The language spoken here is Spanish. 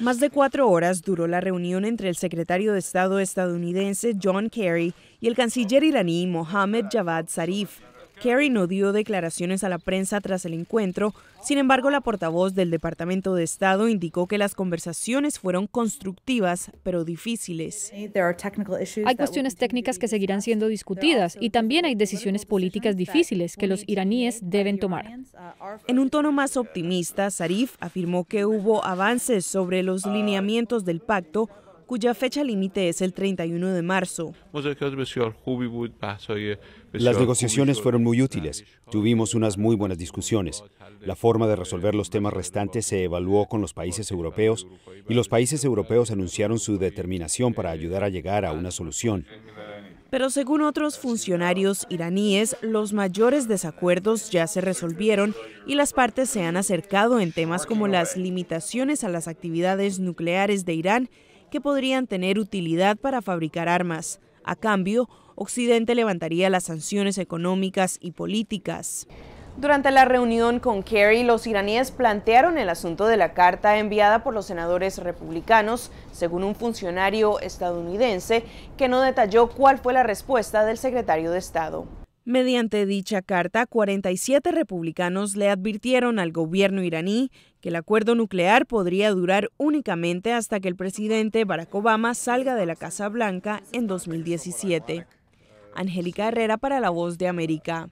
Más de cuatro horas duró la reunión entre el secretario de Estado estadounidense John Kerry y el canciller iraní Mohammad Javad Zarif, Kerry no dio declaraciones a la prensa tras el encuentro, sin embargo la portavoz del Departamento de Estado indicó que las conversaciones fueron constructivas pero difíciles. Hay cuestiones técnicas que seguirán siendo discutidas y también hay decisiones políticas difíciles que los iraníes deben tomar. Uh, en un tono más optimista, Sarif afirmó que hubo avances sobre los uh, lineamientos del pacto, cuya fecha límite es el 31 de marzo. Eh, las negociaciones fueron muy útiles. Tuvimos unas muy buenas discusiones. La forma de resolver los temas restantes se evaluó con los países europeos y los países europeos anunciaron su determinación para ayudar a llegar a una solución. Pero según otros funcionarios iraníes, los mayores desacuerdos ya se resolvieron y las partes se han acercado en temas como las limitaciones a las actividades nucleares de Irán que podrían tener utilidad para fabricar armas. A cambio, Occidente levantaría las sanciones económicas y políticas. Durante la reunión con Kerry, los iraníes plantearon el asunto de la carta enviada por los senadores republicanos, según un funcionario estadounidense que no detalló cuál fue la respuesta del secretario de Estado. Mediante dicha carta, 47 republicanos le advirtieron al gobierno iraní que el acuerdo nuclear podría durar únicamente hasta que el presidente Barack Obama salga de la Casa Blanca en 2017. Angélica Herrera para La Voz de América.